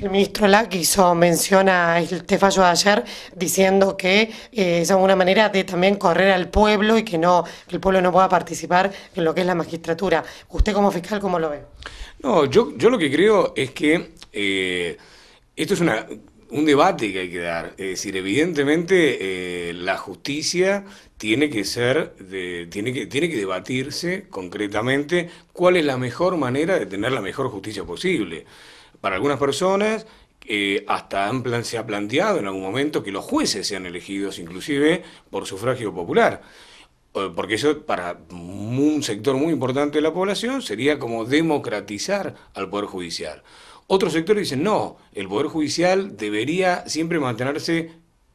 El ministro Lack hizo mención a este fallo de ayer diciendo que eh, es una manera de también correr al pueblo y que no el pueblo no pueda participar en lo que es la magistratura. ¿Usted como fiscal cómo lo ve? No, yo, yo lo que creo es que eh, esto es un debate que hay que dar. Es decir, evidentemente eh, la justicia tiene que ser, tiene, que, tiene que debatirse concretamente cuál es la mejor manera de tener la mejor justicia posible. Para algunas personas, hasta han se ha planteado en algún momento que los jueces sean elegidos inclusive por sufragio popular, eh, porque eso para un sector muy importante de la población sería como democratizar al Poder Judicial. Otros sectores dicen, no, el Poder Judicial debería siempre mantenerse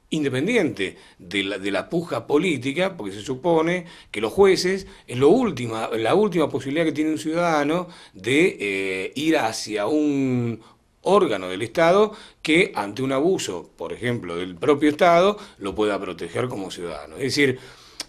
independiente de la, de la puja política, porque se supone que los jueces es lo última, la última posibilidad que tiene un ciudadano de eh, ir hacia un órgano del Estado que ante un abuso, por ejemplo, del propio Estado, lo pueda proteger como ciudadano. Es decir,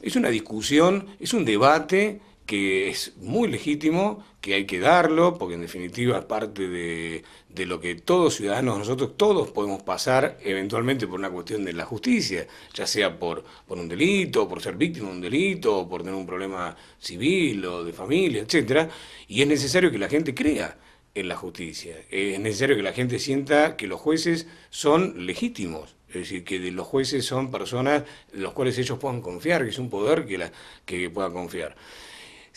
es una discusión, es un debate que es muy legítimo, que hay que darlo, porque en definitiva es parte de, lo que todos ciudadanos, nosotros todos podemos pasar eventualmente por una cuestión de la justicia, ya sea por, por un delito, por ser víctima de un delito, por tener un problema civil o de familia, etcétera Y es necesario que la gente crea en la justicia, es necesario que la gente sienta que los jueces son legítimos. Es decir, que los jueces son personas en las cuales ellos puedan confiar, que es un poder que, la, que pueda confiar.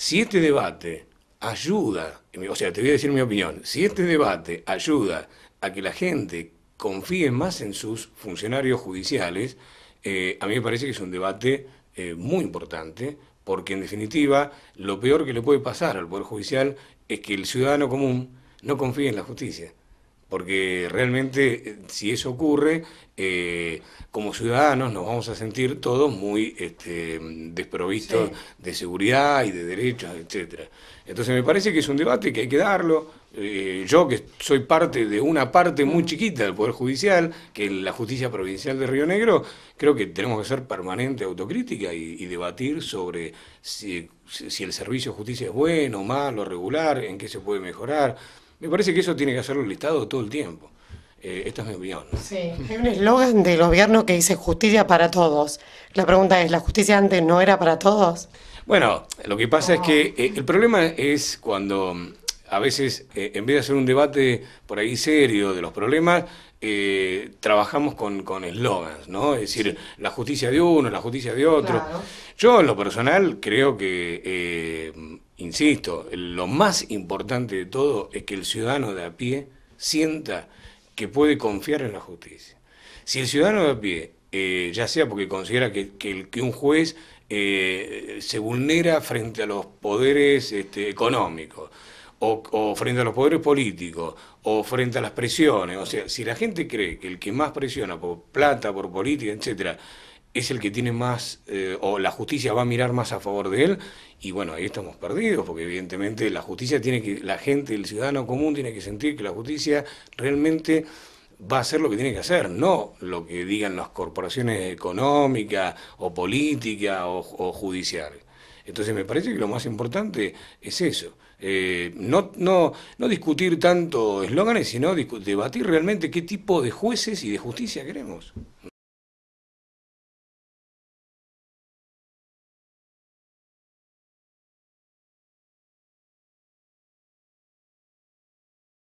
Si este debate ayuda, o sea, te voy a decir mi opinión, si este debate ayuda a que la gente confíe más en sus funcionarios judiciales, eh, a mí me parece que es un debate eh, muy importante, porque en definitiva lo peor que le puede pasar al Poder Judicial es que el ciudadano común no confíe en la justicia porque realmente eh, si eso ocurre, eh, como ciudadanos nos vamos a sentir todos muy este, desprovistos de seguridad y de derechos, etcétera. Entonces me parece que es un debate que hay que darlo. Eh, yo que soy parte de una parte muy mm. chiquita del Poder Judicial, que es la Justicia Provincial de Río Negro, creo que tenemos que ser permanente autocrítica y, debatir sobre si, si el servicio de justicia es bueno, malo, regular, en qué se puede mejorar. Me parece que eso tiene que hacerlo el Estado todo el tiempo. Eh, esta es mi opinión. Sí, hay un eslogan del gobierno que dice justicia para todos. La pregunta es, ¿la justicia antes no era para todos? Bueno, lo que pasa es que eh, el problema es cuando mm, a veces, eh, en vez de hacer un debate por ahí serio de los problemas, eh, trabajamos con, con eslogans, ¿no? Es decir, la justicia de uno, la justicia de otro. Yo, en lo personal, creo que Insisto, lo más importante de todo es que el ciudadano de a pie sienta que puede confiar en la justicia. Si el ciudadano de a pie, eh, ya sea porque considera que, un juez eh, se vulnera frente a los poderes este, económicos, o, frente a los poderes políticos, o frente a las presiones. O sea, si la gente cree que el que más presiona por plata, por política, etcétera, es el que tiene más, eh, o la justicia va a mirar más a favor de él, y bueno, ahí estamos perdidos, porque evidentemente la justicia tiene que, la gente, el ciudadano común tiene que sentir que la justicia realmente va a hacer lo que tiene que hacer, no lo que digan las corporaciones económicas o políticas o, judiciales. Entonces me parece que lo más importante es eso. Eh, no, no, no discutir tanto eslóganes, sino debatir realmente qué tipo de jueces y de justicia queremos.